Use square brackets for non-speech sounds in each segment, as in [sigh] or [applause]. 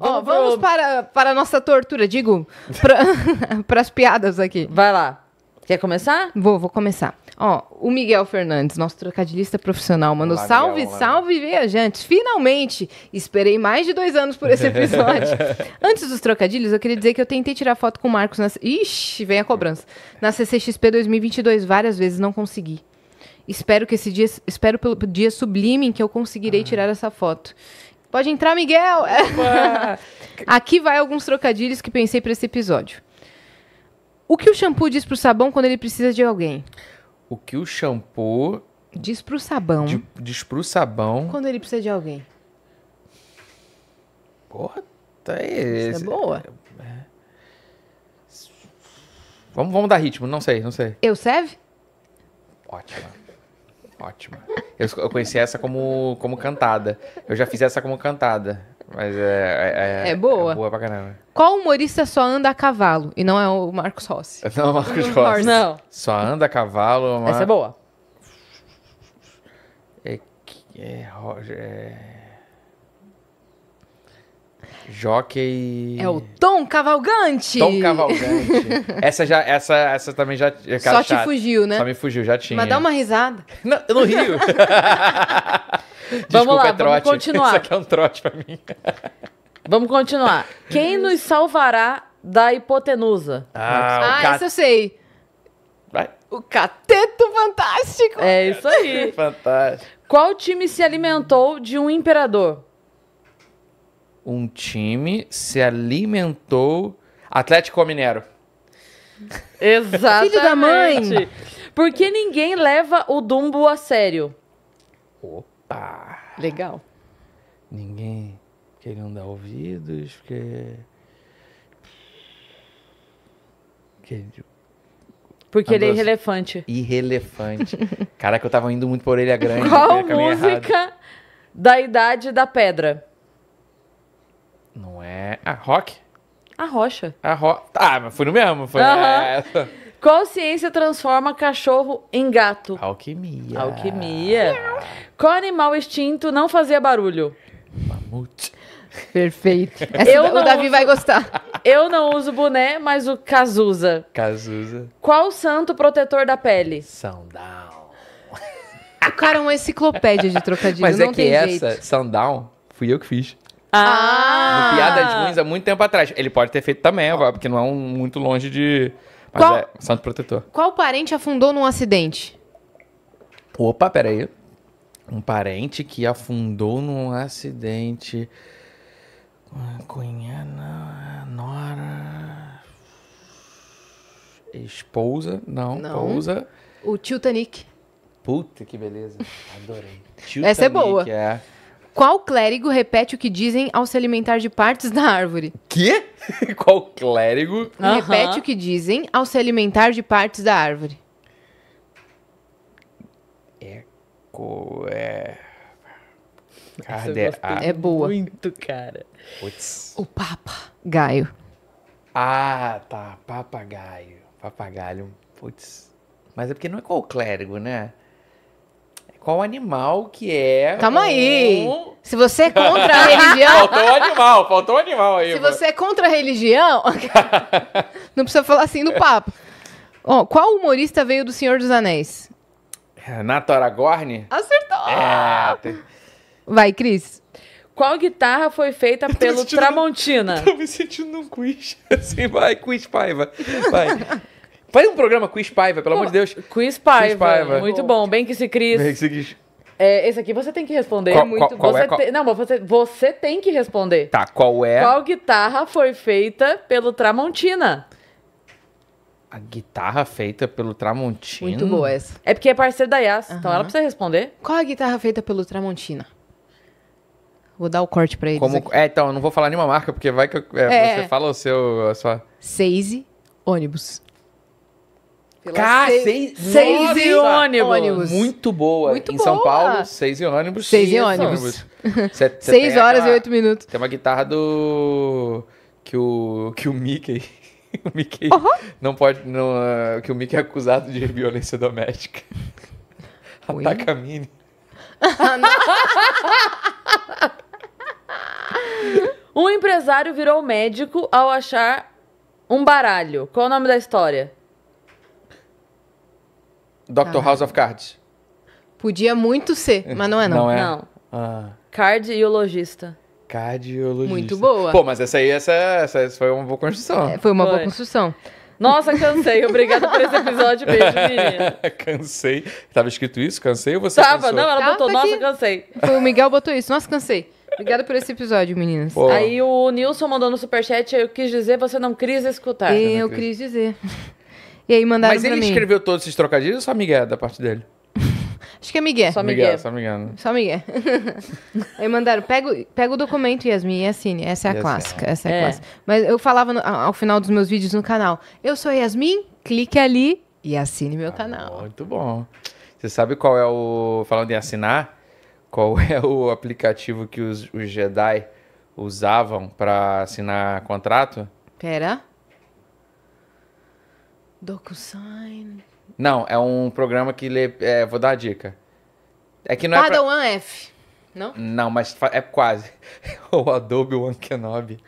Ó, vamos pro... para, para a nossa tortura, digo, [laughs] para as piadas aqui. Vai lá. Quer começar? Vou, vou começar. Ó, o Miguel Fernandes, nosso trocadilista profissional, Mano, olá, salve, Miguel, salve, viajantes. Finalmente, esperei mais de dois anos por esse [laughs] episódio. Antes dos trocadilhos, eu queria dizer que eu tentei tirar foto com o Marcos na... Ixi, vem a cobrança. Na CCXP 2022 várias vezes, não consegui. Espero que esse dia, espero pelo dia sublime em que eu conseguirei ah. tirar essa foto. Pode entrar, Miguel! [laughs] Aqui vai alguns trocadilhos que pensei para esse episódio. O que o shampoo diz pro sabão quando ele precisa de alguém? O que o shampoo diz pro sabão? diz pro sabão. Quando ele precisa de alguém? Porra, tá aí. Isso é boa. Vamos, vamos dar ritmo, não sei, não sei. Eu serve? Ótima. Ótima. Eu conheci essa como, como cantada. Eu já fiz essa como cantada. Mas é, é. É, é boa. É boa pra caramba. Qual humorista só anda a cavalo? E não é o Marcos Rossi. [laughs] Não, o Marcos Rossi. Não. Só anda a cavalo. Mar... Essa é boa. É. é, é, é Jockey. É o Tom Cavalgante. Tom Cavalgante. essa já, essa, essa também já. já é Só te fugiu, né? Só me fugiu, já tinha. Mas dá uma risada. Não, no Rio. [laughs] Desculpa, vamos lá, é trote. vamos continuar. Isso aqui é um trote pra mim. vamos continuar. Quem nos salvará da hipotenusa? Ah, ah cat... eu sei. Vai. O cateto fantástico. É [laughs] isso aí. Fantástico. Qual time se alimentou de um imperador? um time se alimentou. Atlético Mineiro. Exatamente. Filho da mãe. Por que ninguém leva o Dumbo a sério? Opa. Legal. Ninguém. querendo dar não ouvidos, porque. Porque, ele é irrelevante. Irrelevante. Caraca, eu tava indo muito por ele a grande. Qual música errado. da Idade da Pedra? Não é. Ah, rock? A rocha. A ro... Ah, mas foi no mesmo. Foi uh -huh. Qual ciência transforma cachorro em gato? Alquimia. Alquimia. Qual animal extinto não fazia barulho? Mamute. Perfeito. [laughs] Essa eu o Davi uso... vai gostar. Eu não uso boné, mas o Cazuza. Cazuza. Qual santo protetor da pele? Sundown. O cara é uma enciclopédia de trocadilho. Mas é que essa, jeito. Sundown, fui eu que fiz. Ah! No Piadas Ruins há muito tempo atrás. Ele pode ter feito também, ó, porque não é um muito longe de. Mas Qual- é, é santo protetor. Qual parente afundou num acidente? Opa, peraí. Um parente que afundou num acidente. Cunhada, nora. Esposa? Não, Não. pousa. O Titanic. Puta que beleza. Adorei. Essa é boa. É. Qual clérigo repete o que dizem ao se alimentar de partes da árvore? Quê? [laughs] Qual clérigo? Uhum. Repete o que dizem ao se alimentar de partes da árvore. Eco é. Cadê é. a... Ah, ah. É boa. Muito, cara. Puts. O Papa Gaio. Ah, tá. Papagaio. Papagaio. Putz. Mas é porque não é qual clérigo, né? qual animal que é. Calma um... aí! Se você é contra a religião. [laughs] faltou um animal, faltou um animal aí. Se mano. você é contra a religião. [laughs] não precisa falar assim no papo. Oh, qual humorista veio do Senhor dos Anéis? Renato Aragorn? Acertou! É, tem... Vai, Cris. Qual guitarra foi feita pelo sentindo, Tramontina? [laughs] Tô me sentindo num quiz. Assim, vai, quiz, pai, vai. Faz um programa Quiz Paiva, pelo Pô, amor de Deus. Quiz Paiva. Quiz Paiva. Muito bom. Bem que se Cris. Bem que se quis. É, esse aqui você tem que responder. Qual, é muito qual, qual é, qual... Te... Não, você, você tem que responder. Tá, qual é? Qual guitarra foi feita pelo Tramontina? A guitarra feita pelo Tramontina? Muito boa essa. É porque é parceiro da Yas, então ela precisa responder. Qual a guitarra feita pelo Tramontina? Vou dar o corte pra eles. Como... É, então, eu não vou falar nenhuma marca, porque vai que eu... é, é. você fala o seu... A sua... ônibus. Cara, seis, seis, seis e ônibus. ônibus. Muito boa. Muito em boa. São Paulo, seis e ônibus. Seis e é ônibus. ônibus. [laughs] cê, cê seis horas aquela, e oito minutos. Tem uma guitarra do... Que o, que o Mickey... [laughs] o Mickey uhum. não pode... Não, uh, que o Mickey é acusado de violência doméstica. Oi? Ataca a Minnie. [laughs] um empresário virou médico ao achar um baralho. Qual o nome da história? Dr. House of Cards. Podia muito ser, mas não é não. Não é? Não. Ah. Cardiologista. Cardiologista. Muito boa. Pô, mas essa aí, essa, essa foi uma boa construção. É, foi uma foi. boa construção. Nossa, cansei. Obrigada por esse episódio. Beijo, menina. [laughs] cansei. Tava escrito isso? Cansei ou você Tava, cansou? não, ela Tava botou, nossa, cansei. Foi o Miguel botou isso, nossa, cansei. Obrigada por esse episódio, meninas. Pô. Aí o Nilson mandou no superchat, eu quis dizer, você não quis escutar. Eu, eu quis dizer. E aí mandaram Mas pra ele mim. escreveu todos esses trocadilhos ou só Miguel da parte dele? [laughs] Acho que é Miguel. Só Miguel. Miguel, só Miguel. Né? Só Miguel. [laughs] aí mandaram, pega, pega o documento, Yasmin, e assine. Essa é a Yasmin. É. clássica, essa é, é a clássica. Mas eu falava no, ao final dos meus vídeos no canal, eu sou Yasmin, clique ali e assine meu ah, canal. Muito bom. Você sabe qual é o... Falando em assinar, qual [laughs] é o aplicativo que os, os Jedi usavam para assinar contrato? Pera. DocuSign. Não, é um programa que lê. É, vou dar a dica. É que não é. Padawan pra... É F. Não? Não, mas é quase. [laughs] o Adobe One Kenobi.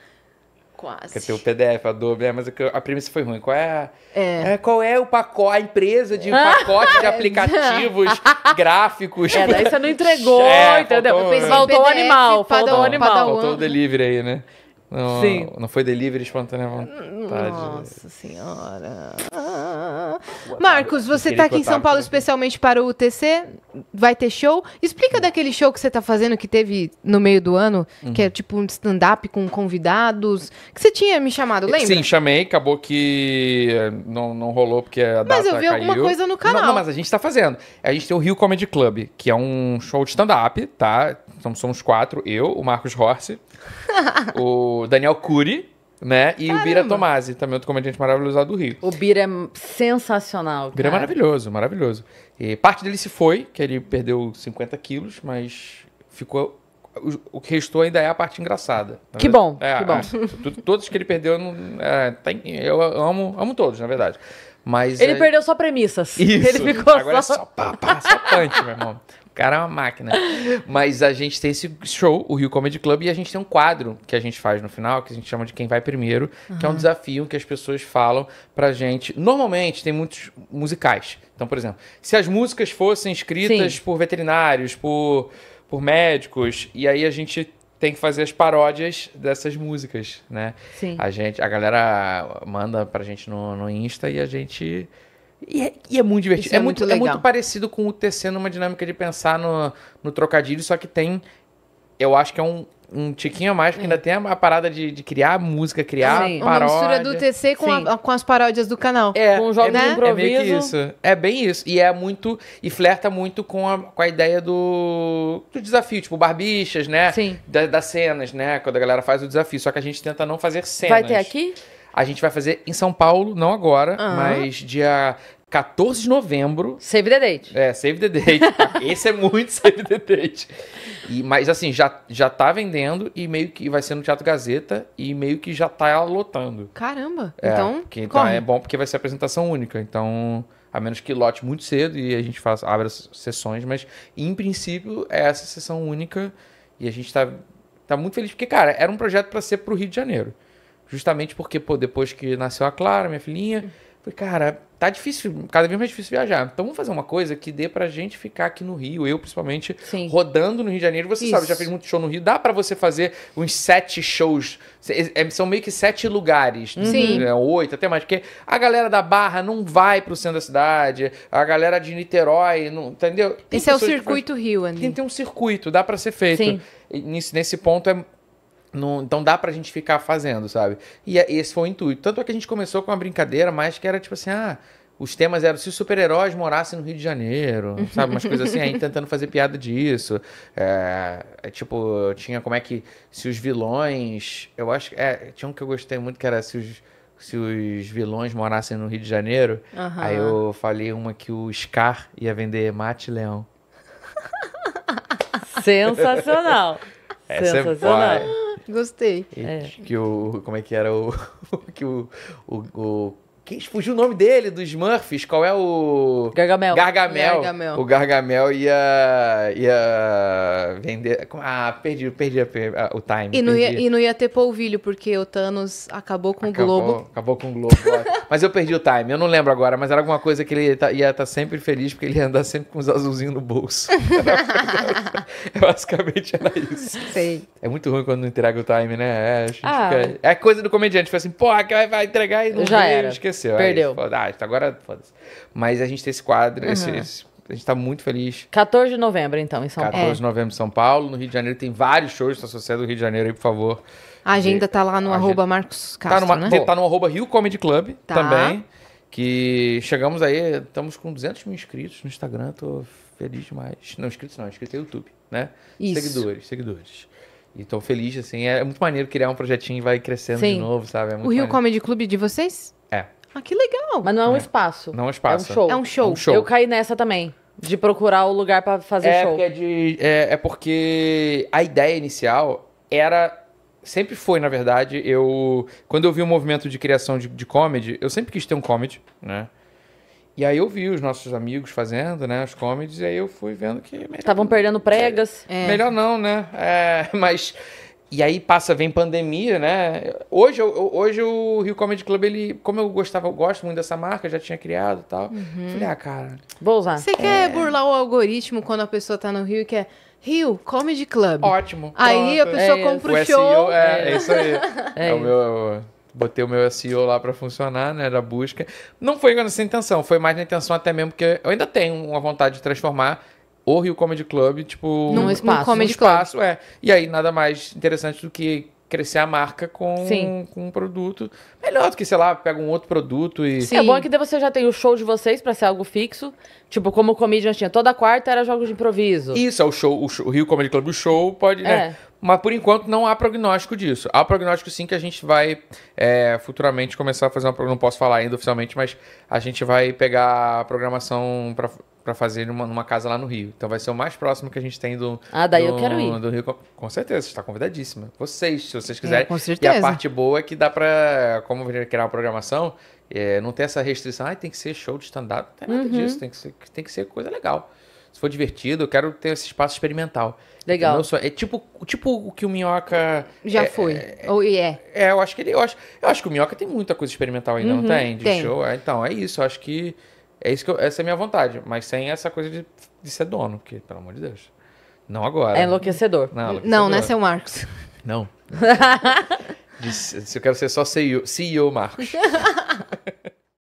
Quase. Que ter o PDF, Adobe, é, mas é a premissa foi ruim. Qual é, a, é. é qual é o pacote, a empresa de [laughs] pacote de aplicativos [laughs] é, gráficos? É, daí você não entregou, é, entendeu? Faltou, faltou, animal, faltou, o animal. Faltou o delivery aí, né? Não, Sim. não foi delivery espontânea vontade. Nossa senhora. Marcos, você está aqui em São Paulo especialmente para o UTC? Vai ter show? Explica hum. daquele show que você está fazendo que teve no meio do ano, uhum. que é uhum. tipo um stand-up com convidados, que você tinha me chamado, lembra? Sim, chamei, acabou que eh, não, não rolou porque a data caiu. Mas eu vi caiu. alguma coisa no canal. Não, não, mas a gente está fazendo. A gente tem o Rio Comedy Club, que é um show de stand-up, tá? Então somos quatro, eu, o Marcos Horse, [laughs] o Daniel Cury, né? E Caramba. o Bira Tomasi, também outro comediante maravilhoso lá do Rio. O Bira é sensacional. O Bira é maravilhoso, maravilhoso. E parte dele se foi, que ele perdeu 50 quilos, mas ficou. O que restou ainda é a parte engraçada. Né? Que bom, é, que bom. É, todos que ele perdeu, é, tem, eu amo, amo todos, na verdade. Mas ele é... perdeu só premissas. Isso. Ele ficou Agora é só... é só pá, pá, só punch, meu irmão. [laughs] cara é uma máquina. Mas a gente tem esse show, o Rio Comedy Club, e a gente tem um quadro que a gente faz no final, que a gente chama de Quem Vai Primeiro, uhum. que é um desafio que as pessoas falam pra gente. Normalmente tem muitos musicais. Então, por exemplo, se as músicas fossem escritas Sim. por veterinários, por, por médicos, e aí a gente tem que fazer as paródias dessas músicas, né? Sim. A gente, a galera manda pra gente no, no Insta e a gente e é, e é, muito divertido. É, é, muito, muito é muito parecido com o TC numa dinâmica de pensar no, no trocadilho, só que tem. Eu acho que é um, um tiquinho a mais, porque ainda é. tem a, a parada de, de, criar música, criar Sim. paródia. Uma mistura do TC com, a, com as paródias do canal. É, com os jogos né? improviso. É meio que isso. É bem isso. E é muito... E flerta muito com a, com a ideia do, do desafio. Tipo, barbichas, né? Sim. Da, das cenas, né? Quando a galera faz o desafio. Só que a gente tenta não fazer cenas. Vai ter aqui? A gente vai fazer em São Paulo, não agora, uhum. mas dia 14 de novembro. Save the date. É, save the date. [laughs] Esse é muito save the date. E, mas assim, já, já tá vendendo e meio que vai ser no Teatro Gazeta e meio que já tá lotando. Caramba! É, então. então é bom porque vai ser apresentação única. Então, a menos que lote muito cedo e a gente faça, abra as sessões, mas em princípio é essa sessão única e a gente tá, tá muito feliz porque, cara, era um projeto para ser pro Rio de Janeiro. Justamente porque, pô, depois que nasceu a Clara, minha filhinha, falei, cara, tá difícil, cada vez mais difícil viajar. Então vamos fazer uma coisa que dê pra gente ficar aqui no Rio, eu principalmente, Sim. rodando no Rio de Janeiro. Você Isso. sabe, já fez muito show no Rio, dá para você fazer uns sete shows. É, é, são meio que sete lugares, uhum. Sim. Né, oito até mais, porque a galera da Barra não vai pro centro da cidade, a galera de Niterói, não, entendeu? Tem Esse é o circuito faz... Rio, André. Tem, tem um circuito, dá para ser feito. Sim. Nesse, nesse ponto é então dá pra gente ficar fazendo, sabe? E é, esse foi o intuito. Tanto é que a gente começou com uma brincadeira, mas que era tipo assim, ah, os temas eram se os super-heróis morassem no Rio de Janeiro, [laughs] sabe? Umas coisas assim, aí tentando fazer piada disso. É, é, tipo, tinha como é que se os vilões. Eu acho que. É, tinha um que eu gostei muito que era se os se os vilões morassem no Rio de Janeiro. Uhum. Aí eu falei uma que o Scar ia vender mate leão. [laughs] Sensacional. É Sensacional. É Gostei. É. Que o. Como é que era o. [laughs] que o, o, o que fugiu o nome dele, dos Smurfs. Qual é o. Gargamel. Gargamel. Gargamel. O Gargamel ia. ia vender. Ah, perdi, perdi, perdi ah, o time. E não, perdi. ia, e não ia ter polvilho, porque o Thanos acabou com acabou, o Globo. Acabou com o Globo. [laughs] mas eu perdi o time, eu não lembro agora, mas era alguma coisa que ele tá, ia estar tá sempre feliz, porque ele ia andar sempre com os azulzinhos no bolso. Era, [laughs] [laughs] é, basicamente era isso. Sei. É muito ruim quando não entrega o time, né? É, ah. fica, é coisa do comediante, fica assim, porra, que vai, vai entregar e não Já veio, era. Perdeu. Aí, ah, então agora foda-se. Mas a gente tem esse quadro, uhum. esse, esse, a gente está muito feliz. 14 de novembro, então, em São Paulo. 14 de é. novembro em São Paulo. No Rio de Janeiro tem vários shows tá então Sociedade é do Rio de Janeiro aí, por favor. A agenda está lá no arroba Marcos tá Castro, tá numa, né? Tá no arroba Rio Comedy Club tá. também. Que chegamos aí, estamos com 200 mil inscritos no Instagram, tô feliz demais. Não, inscritos não, inscritos é YouTube, né? Isso. Seguidores, seguidores. E tô feliz, assim, é muito maneiro criar um projetinho e vai crescendo Sim. de novo, sabe? É o Rio maneiro. Comedy Club de vocês? Ah, que legal. Mas não é, um é. espaço. Não é um espaço. É um show. É um show. É um show. Eu caí nessa também. De procurar o lugar para fazer é show. Porque é, de, é, é porque a ideia inicial era sempre foi, na verdade, eu. Quando eu vi o movimento de criação de, de comedy, eu sempre quis ter um comedy, né? E aí eu vi os nossos amigos fazendo, né, os comedies, e aí eu fui vendo que. Estavam perdendo pregas. É. Melhor não, né? É, [laughs] mas e aí passa, vem pandemia, né? Hoje, eu, hoje o Rio Comedy Club, ele, como eu gostava, eu gosto muito dessa marca, já tinha criado e tal. Uhum. Falei, ah, cara. Vou usar. Você é... quer burlar o algoritmo quando a pessoa tá no Rio e quer. Rio Comedy Club. Ótimo. Aí Pronto. a pessoa é compra isso. o, show. O é, é, é, isso aí. é, é o meu. Eu botei o meu SEO lá para funcionar, né, da busca. Não foi nessa intenção, foi mais na intenção até mesmo porque eu ainda tenho uma vontade de transformar o Rio Comedy Club, tipo, num, espaço, num espaço, é. E aí nada mais interessante do que crescer a marca com, com um produto. Melhor do que, sei lá, pega um outro produto e. Sim. É bom é que você já tem o show de vocês para ser algo fixo. Tipo, como o Comedian tinha. Assim, toda quarta era jogos de improviso. Isso, é o show, o, show, o Rio Comedy Club, o show pode. Né? É. Né? Mas por enquanto não há prognóstico disso. Há prognóstico sim que a gente vai é, futuramente começar a fazer uma. Não posso falar ainda oficialmente, mas a gente vai pegar a programação para para fazer numa, numa casa lá no Rio. Então vai ser o mais próximo que a gente tem do. Ah, daí do, eu quero ir. Do Rio. Com certeza, está convidadíssima. Vocês, se vocês é, quiserem. É, com certeza. E a parte boa é que dá para, como criar uma programação, é, não ter essa restrição, ah, tem que ser show de stand-up. Não tem nada uhum. disso, tem que, ser, tem que ser coisa legal. Se for divertido, eu quero ter esse espaço experimental. Legal. Sou, é tipo, tipo o que o Minhoca. Já é, foi. É, Ou é. É, eu acho que ele. Eu acho, eu acho que o Minhoca tem muita coisa experimental ainda, uhum, não tem? De tem. show. É, então, é isso. Eu acho que é isso que eu, essa é a minha vontade, mas sem essa coisa de, de ser dono, porque, pelo amor de Deus. Não agora. É enlouquecedor. Não, é enlouquecedor. não, é seu Marcos. Não. [laughs] se eu quero ser só CEO, CEO Marcos. [laughs]